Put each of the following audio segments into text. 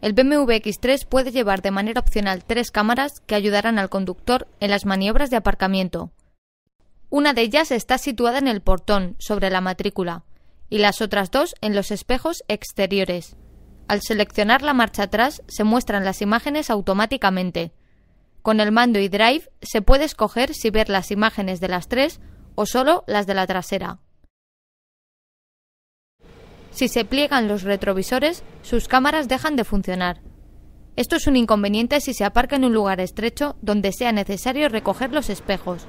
El BMW X3 puede llevar de manera opcional tres cámaras que ayudarán al conductor en las maniobras de aparcamiento. Una de ellas está situada en el portón, sobre la matrícula, y las otras dos en los espejos exteriores. Al seleccionar la marcha atrás se muestran las imágenes automáticamente. Con el mando y drive se puede escoger si ver las imágenes de las tres o solo las de la trasera. Si se pliegan los retrovisores, sus cámaras dejan de funcionar. Esto es un inconveniente si se aparca en un lugar estrecho donde sea necesario recoger los espejos.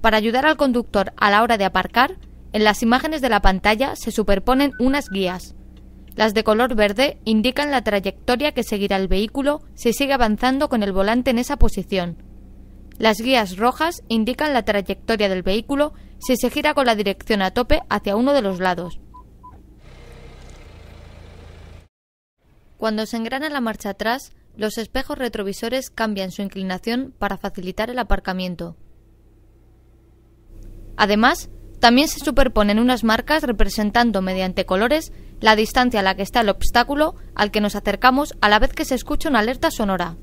Para ayudar al conductor a la hora de aparcar, en las imágenes de la pantalla se superponen unas guías. Las de color verde indican la trayectoria que seguirá el vehículo si sigue avanzando con el volante en esa posición. Las guías rojas indican la trayectoria del vehículo si se gira con la dirección a tope hacia uno de los lados. Cuando se engrana la marcha atrás, los espejos retrovisores cambian su inclinación para facilitar el aparcamiento. Además, también se superponen unas marcas representando mediante colores la distancia a la que está el obstáculo al que nos acercamos a la vez que se escucha una alerta sonora.